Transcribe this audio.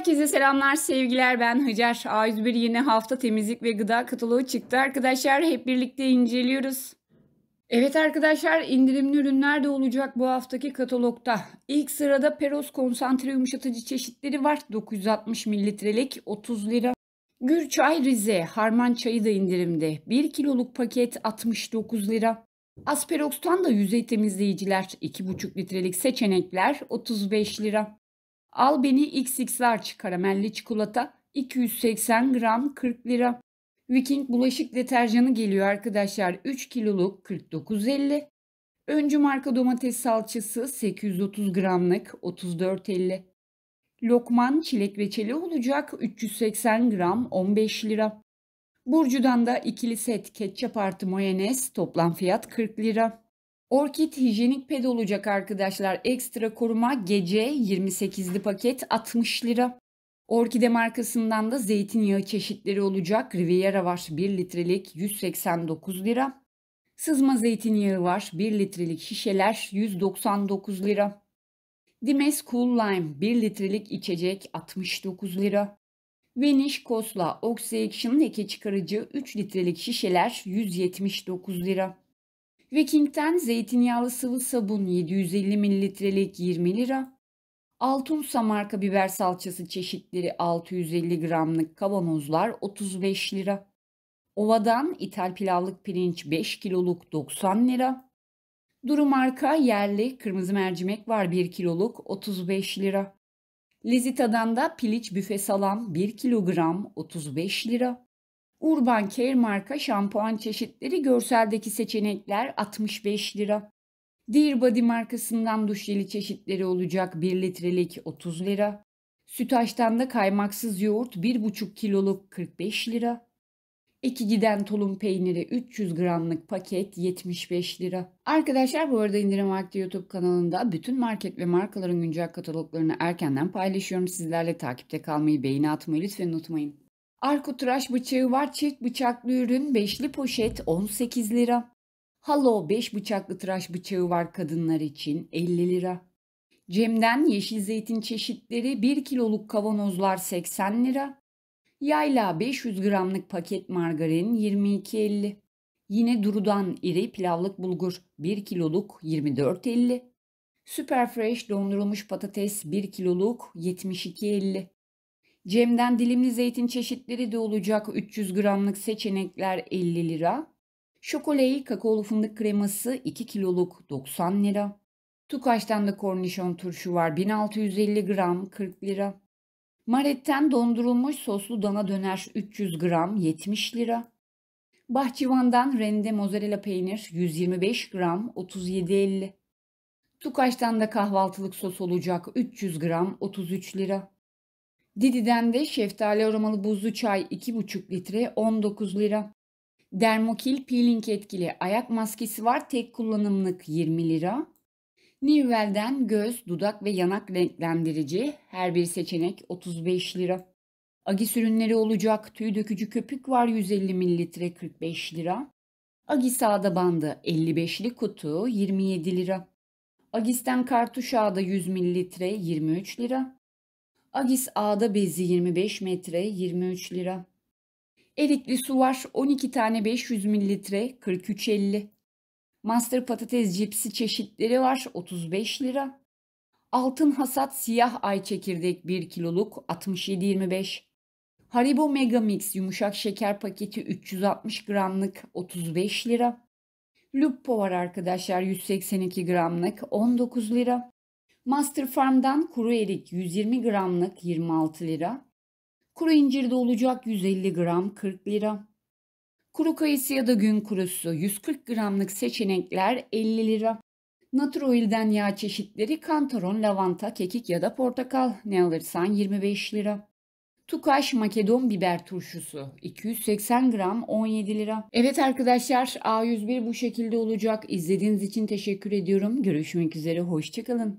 Herkese selamlar, sevgiler. Ben Hacer. A101 yeni hafta temizlik ve gıda kataloğu çıktı. Arkadaşlar hep birlikte inceliyoruz. Evet arkadaşlar indirimli ürünler de olacak bu haftaki katalogda. İlk sırada Peros konsantre yumuşatıcı çeşitleri var. 960 mililitrelik 30 lira. Gür çay Rize harman çayı da indirimde. 1 kiloluk paket 69 lira. Asperox'tan da yüzey temizleyiciler 2,5 litrelik seçenekler 35 lira. Al beni XXR karamelli çikolata 280 gram 40 lira. Viking bulaşık deterjanı geliyor arkadaşlar 3 kiloluk 49.50. Öncü marka domates salçası 830 gramlık 34.50. Lokman çilek reçeli olacak 380 gram 15 lira. Burcu'dan da ikili set ketçap artı mayonez toplam fiyat 40 lira. Orkid hijyenik ped olacak arkadaşlar. Ekstra koruma gece 28'li paket 60 lira. Orkide markasından da zeytinyağı çeşitleri olacak. Riviera var 1 litrelik 189 lira. Sızma zeytinyağı var 1 litrelik şişeler 199 lira. Dimes Cool Lime 1 litrelik içecek 69 lira. Vanish Kosla Oxy Action leke çıkarıcı 3 litrelik şişeler 179 lira ve zeytinyağlı sıvı sabun 750 mililitrelik 20 lira, Altunsa marka biber salçası çeşitleri 650 gramlık kavanozlar 35 lira. Ovadan ithal pilavlık pirinç 5 kiloluk 90 lira. Duru marka yerli kırmızı mercimek var 1 kiloluk 35 lira. Lizita'dan da piliç büfe salam 1 kilogram 35 lira. Urban Care marka şampuan çeşitleri görseldeki seçenekler 65 lira. Dear Body markasından duş jeli çeşitleri olacak 1 litrelik 30 lira. Sütaş'tan da kaymaksız yoğurt 1,5 kiloluk 45 lira. Eki giden tulum peyniri 300 gramlık paket 75 lira. Arkadaşlar bu arada indirim vakti YouTube kanalında bütün market ve markaların güncel kataloglarını erkenden paylaşıyorum. Sizlerle takipte kalmayı, beğeni atmayı lütfen unutmayın. Tıraş bıçağı var çift bıçaklı ürün beşli poşet 18 lira. Halo 5 bıçaklı tıraş bıçağı var kadınlar için 50 lira. Cem'den yeşil zeytin çeşitleri 1 kiloluk kavanozlar 80 lira. Yayla 500 gramlık paket margarin 22.50. Yine Duru'dan iri pilavlık bulgur 1 kiloluk 24.50. Super Fresh dondurulmuş patates 1 kiloluk 72.50. Cem'den dilimli zeytin çeşitleri de olacak 300 gramlık seçenekler 50 lira. Şokoleyi kakaolu fındık kreması 2 kiloluk 90 lira. Tukaş'tan da kornişon turşu var 1650 gram 40 lira. Maret'ten dondurulmuş soslu dana döner 300 gram 70 lira. Bahçıvan'dan rende mozzarella peynir 125 gram 37.50. Tukaş'tan da kahvaltılık sos olacak 300 gram 33 lira. Didi'den de şeftali aromalı buzlu çay 2,5 litre 19 lira. Dermokil peeling etkili ayak maskesi var tek kullanımlık 20 lira. Nivel'den göz, dudak ve yanak renklendirici her bir seçenek 35 lira. Agis ürünleri olacak tüy dökücü köpük var 150 ml 45 lira. Agis ağda bandı 55'li kutu 27 lira. Agis'ten kartuş ağda 100 ml 23 lira. Agis Ada bezi 25 metre 23 lira. Erikli su var 12 tane 500 mililitre 43.50. Master patates cipsi çeşitleri var 35 lira. Altın hasat siyah ay çekirdek 1 kiloluk 67.25. Haribo Mega Mix yumuşak şeker paketi 360 gramlık 35 lira. Lupo var arkadaşlar 182 gramlık 19 lira. Master Farm'dan kuru erik 120 gramlık 26 lira. Kuru incirde olacak 150 gram 40 lira. Kuru kayısı ya da gün kurusu 140 gramlık seçenekler 50 lira. Natur Oil'den yağ çeşitleri kantaron, lavanta, kekik ya da portakal ne alırsan 25 lira. Tukaş Makedon biber turşusu 280 gram 17 lira. Evet arkadaşlar A101 bu şekilde olacak. İzlediğiniz için teşekkür ediyorum. Görüşmek üzere hoşçakalın.